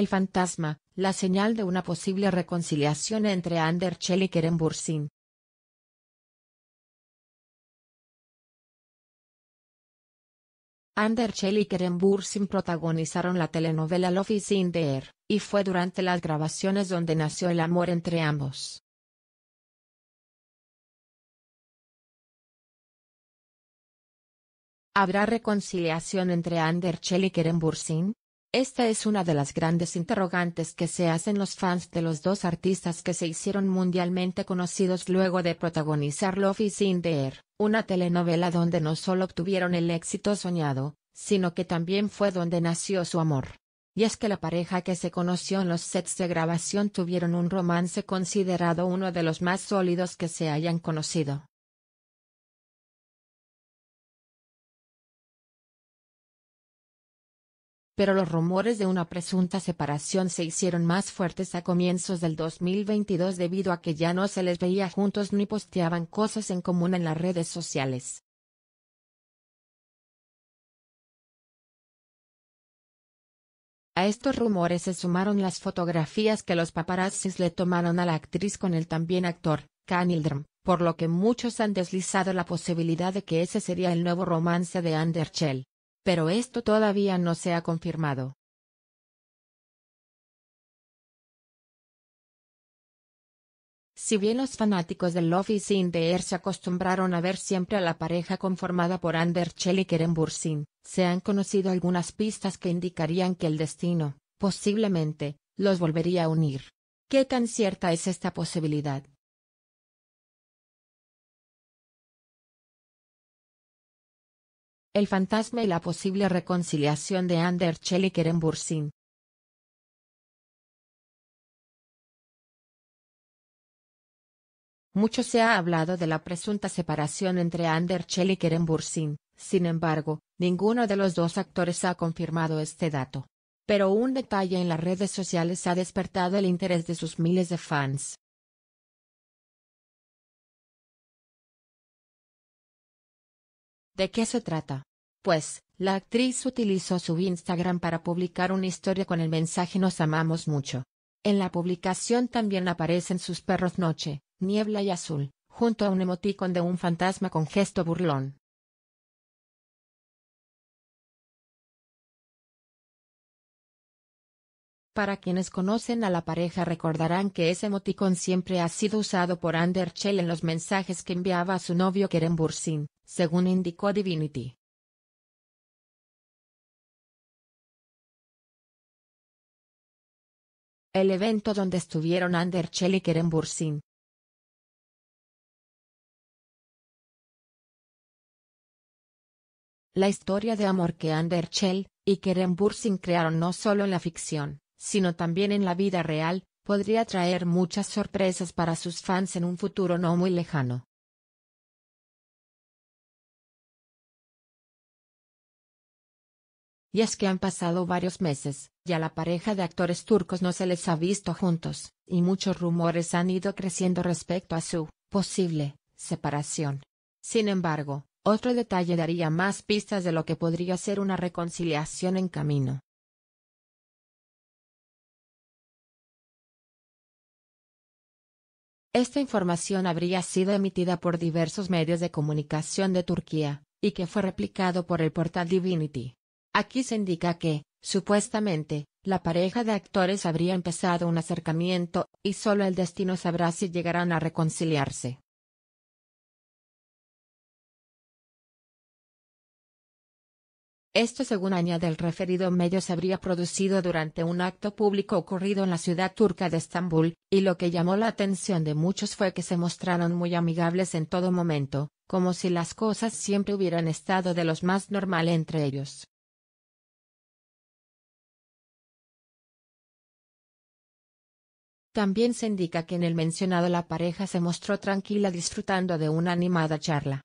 El fantasma, la señal de una posible reconciliación entre Anderchel y Kerem Bursin. Anderchel y Kerem Bursin protagonizaron la telenovela Love is in the Air, y fue durante las grabaciones donde nació el amor entre ambos. ¿Habrá reconciliación entre Anderchel y Kerem Bursin? Esta es una de las grandes interrogantes que se hacen los fans de los dos artistas que se hicieron mundialmente conocidos luego de protagonizar Love is in the Air, una telenovela donde no solo obtuvieron el éxito soñado, sino que también fue donde nació su amor. Y es que la pareja que se conoció en los sets de grabación tuvieron un romance considerado uno de los más sólidos que se hayan conocido. pero los rumores de una presunta separación se hicieron más fuertes a comienzos del 2022 debido a que ya no se les veía juntos ni posteaban cosas en común en las redes sociales. A estos rumores se sumaron las fotografías que los paparazzis le tomaron a la actriz con el también actor, Canildrum, por lo que muchos han deslizado la posibilidad de que ese sería el nuevo romance de Anderchell pero esto todavía no se ha confirmado. Si bien los fanáticos del Love is in the Air se acostumbraron a ver siempre a la pareja conformada por Ander Chell y Bursin, se han conocido algunas pistas que indicarían que el destino, posiblemente, los volvería a unir. ¿Qué tan cierta es esta posibilidad? El fantasma y la posible reconciliación de Ander Chell y Bursin. Mucho se ha hablado de la presunta separación entre Ander Chell y Kerem Bursin, sin embargo, ninguno de los dos actores ha confirmado este dato. Pero un detalle en las redes sociales ha despertado el interés de sus miles de fans. ¿De qué se trata? Pues, la actriz utilizó su Instagram para publicar una historia con el mensaje Nos amamos mucho. En la publicación también aparecen sus perros Noche, Niebla y Azul, junto a un emoticón de un fantasma con gesto burlón. Para quienes conocen a la pareja recordarán que ese emoticón siempre ha sido usado por Ander Chell en los mensajes que enviaba a su novio Keren Bursin, según indicó Divinity. El evento donde estuvieron Anderchell y Kerem Bursin. La historia de amor que Chell y Kerem Bursin crearon no solo en la ficción, sino también en la vida real, podría traer muchas sorpresas para sus fans en un futuro no muy lejano. Y es que han pasado varios meses, y a la pareja de actores turcos no se les ha visto juntos, y muchos rumores han ido creciendo respecto a su posible separación. Sin embargo, otro detalle daría más pistas de lo que podría ser una reconciliación en camino. Esta información habría sido emitida por diversos medios de comunicación de Turquía, y que fue replicado por el portal Divinity. Aquí se indica que, supuestamente, la pareja de actores habría empezado un acercamiento, y solo el destino sabrá si llegarán a reconciliarse. Esto según añade el referido medio se habría producido durante un acto público ocurrido en la ciudad turca de Estambul, y lo que llamó la atención de muchos fue que se mostraron muy amigables en todo momento, como si las cosas siempre hubieran estado de los más normal entre ellos. También se indica que en el mencionado la pareja se mostró tranquila disfrutando de una animada charla.